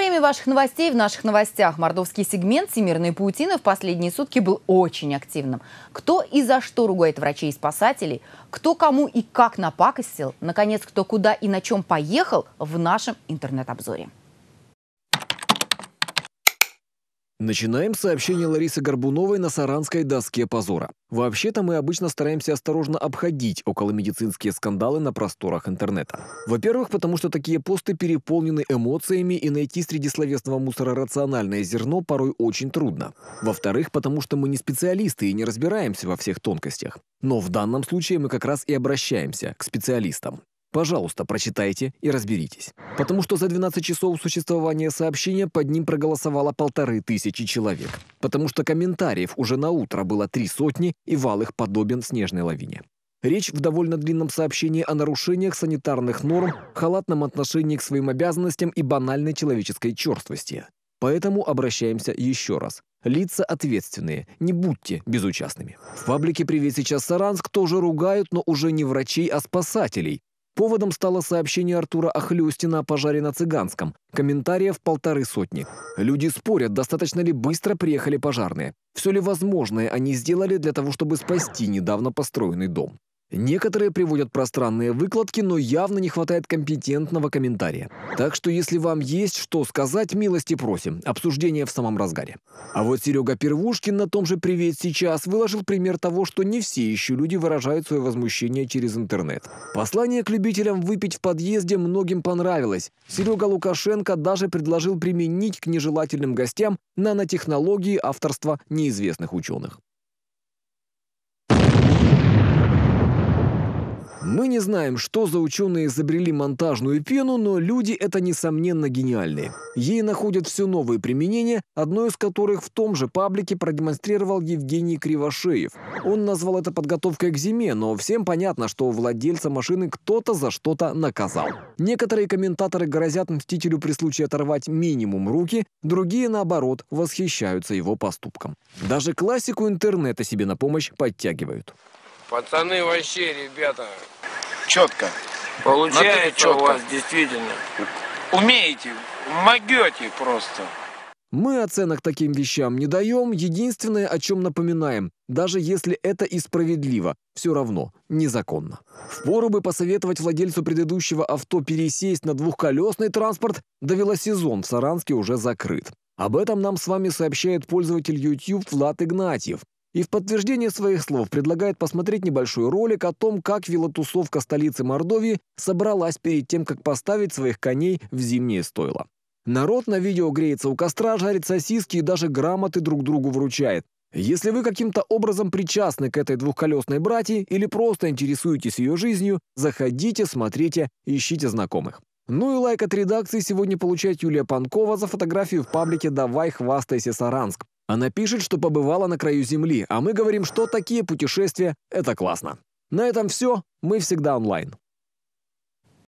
время ваших новостей в наших новостях. Мордовский сегмент «Всемирной паутины» в последние сутки был очень активным. Кто и за что ругает врачей и спасателей, кто кому и как напакостил, наконец, кто куда и на чем поехал в нашем интернет-обзоре. Начинаем сообщение Ларисы Горбуновой на саранской доске позора. Вообще-то мы обычно стараемся осторожно обходить околомедицинские скандалы на просторах интернета. Во-первых, потому что такие посты переполнены эмоциями и найти среди словесного мусора рациональное зерно порой очень трудно. Во-вторых, потому что мы не специалисты и не разбираемся во всех тонкостях. Но в данном случае мы как раз и обращаемся к специалистам. Пожалуйста, прочитайте и разберитесь. Потому что за 12 часов существования сообщения под ним проголосовало полторы тысячи человек. Потому что комментариев уже на утро было три сотни, и вал их подобен снежной лавине. Речь в довольно длинном сообщении о нарушениях санитарных норм, халатном отношении к своим обязанностям и банальной человеческой черствости. Поэтому обращаемся еще раз. Лица ответственные, не будьте безучастными. В паблике «Привет сейчас Саранск» тоже ругают, но уже не врачей, а спасателей, Поводом стало сообщение Артура Ахлюстина о пожаре на Цыганском. Комментариев полторы сотни. Люди спорят, достаточно ли быстро приехали пожарные. Все ли возможное они сделали для того, чтобы спасти недавно построенный дом. Некоторые приводят пространные выкладки, но явно не хватает компетентного комментария. Так что если вам есть что сказать, милости просим. Обсуждение в самом разгаре. А вот Серега Первушкин на том же «Привет сейчас» выложил пример того, что не все еще люди выражают свое возмущение через интернет. Послание к любителям выпить в подъезде многим понравилось. Серега Лукашенко даже предложил применить к нежелательным гостям нанотехнологии авторства неизвестных ученых. Мы не знаем, что за ученые изобрели монтажную пену, но люди это, несомненно, гениальные. Ей находят все новые применения, одно из которых в том же паблике продемонстрировал Евгений Кривошеев. Он назвал это подготовкой к зиме, но всем понятно, что владельца машины кто-то за что-то наказал. Некоторые комментаторы грозят мстителю при случае оторвать минимум руки, другие, наоборот, восхищаются его поступком. Даже классику интернета себе на помощь подтягивают. Пацаны вообще, ребята. Четко. Получается четко. у вас действительно. Умеете, могете просто. Мы оценок таким вещам не даем, единственное, о чем напоминаем, даже если это и справедливо, все равно незаконно. Впору бы посоветовать владельцу предыдущего авто пересесть на двухколесный транспорт, да велосезон в Саранске уже закрыт. Об этом нам с вами сообщает пользователь YouTube Влад Игнатьев. И в подтверждение своих слов предлагает посмотреть небольшой ролик о том, как велотусовка столицы Мордовии собралась перед тем, как поставить своих коней в зимнее стойло. Народ на видео греется у костра, жарит сосиски и даже грамоты друг другу вручает. Если вы каким-то образом причастны к этой двухколесной братье или просто интересуетесь ее жизнью, заходите, смотрите, ищите знакомых. Ну и лайк от редакции сегодня получает Юлия Панкова за фотографию в паблике «Давай хвастайся, Саранск». Она пишет, что побывала на краю Земли, а мы говорим, что такие путешествия – это классно. На этом все. Мы всегда онлайн.